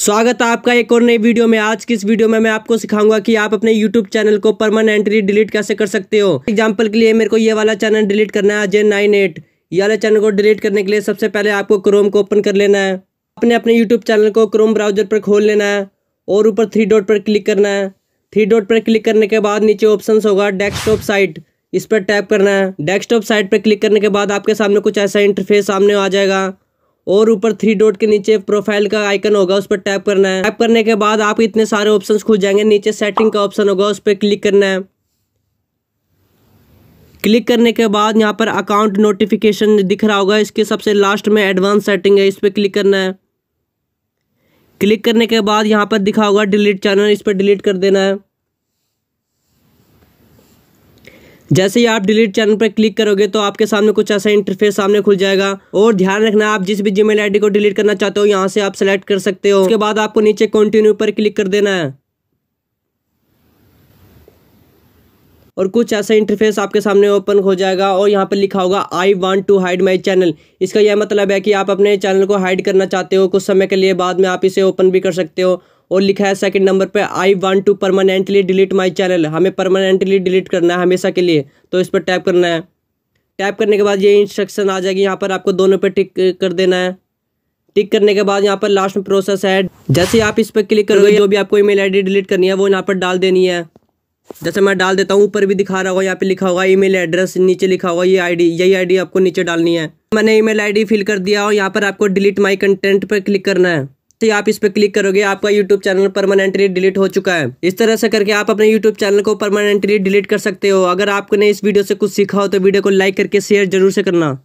स्वागत है आपका एक और नई वीडियो में आज की इस वीडियो में मैं आपको सिखाऊंगा कि आप अपने YouTube चैनल को परमानेंटली डिलीट कैसे कर सकते हो एग्जांपल के लिए मेरे को ये वाला चैनल डिलीट करना है जे नाइन एट ये वाले चैनल को डिलीट करने के लिए सबसे पहले आपको क्रोम को ओपन कर लेना है अपने अपने यूट्यूब चैनल को क्रोम ब्राउजर पर खोल लेना है और ऊपर थ्री डॉट पर क्लिक करना है थ्री डॉट पर क्लिक करने के बाद नीचे ऑप्शन होगा डेस्कटॉप साइट इस पर टैप करना है डेस्कटॉप साइट पर क्लिक करने के बाद आपके सामने कुछ ऐसा इंटरफेस सामने आ जाएगा और ऊपर थ्री डॉट के नीचे प्रोफाइल का आइकन होगा उस पर टैप करना है टैप करने के बाद आप इतने सारे ऑप्शन खुल जाएंगे नीचे सेटिंग का ऑप्शन होगा उस पर क्लिक करना है क्लिक करने के बाद यहाँ पर अकाउंट नोटिफिकेशन दिख रहा होगा इसके सबसे लास्ट में एडवांस सेटिंग है इस पर क्लिक करना है क्लिक करने के बाद यहाँ पर दिखा होगा डिलीट चैनल इस पर डिलीट कर देना है जैसे ही आप डिलीट चैनल पर क्लिक करोगे तो आपके सामने कुछ ऐसा इंटरफेस सामने खुल जाएगा और ध्यान रखना आप जिस भी जीमेल आईडी को डिलीट करना चाहते हो यहाँ से आप सेलेक्ट कर सकते हो उसके बाद आपको नीचे कंटिन्यू पर क्लिक कर देना है और कुछ ऐसा इंटरफेस आपके सामने ओपन हो जाएगा और यहाँ पर लिखा होगा I want to hide my channel इसका यह मतलब है कि आप अपने चैनल को हाइड करना चाहते हो कुछ समय के लिए बाद में आप इसे ओपन भी कर सकते हो और लिखा है सेकंड नंबर पे I want to permanently delete my channel हमें परमानेंटली डिलीट करना है हमेशा के लिए तो इस पर टैप करना है टैप करने के बाद ये इंस्ट्रक्शन आ जाएगी यहाँ पर आपको दोनों पे टिक कर देना है टिक करने के बाद यहाँ पर लास्ट में प्रोसेस है जैसे आप इस पर क्लिक करोगे जो भी आपको ई मेल डिलीट करनी है वो यहाँ पर डाल देनी है जैसे मैं डाल देता हूँ ऊपर भी दिखा रहा होगा यहाँ पे लिखा होगा ईमेल एड्रेस नीचे लिखा होगा ये आईडी यही आईडी आपको नीचे डालनी है मैंने ईमेल आईडी फिल कर दिया और यहाँ पर आपको डिलीट माई कंटेंट पर क्लिक करना है तो आप इस पर क्लिक करोगे आपका यूट्यूब चैनल परमानेंटली डिलीट हो चुका है इस तरह से करके आप अपने यूट्यूब चैनल को परमानेंटली डिलीट कर सकते हो अगर आपने इस वीडियो से कुछ सीखा हो तो वीडियो को लाइक करके शेयर जरूर से करना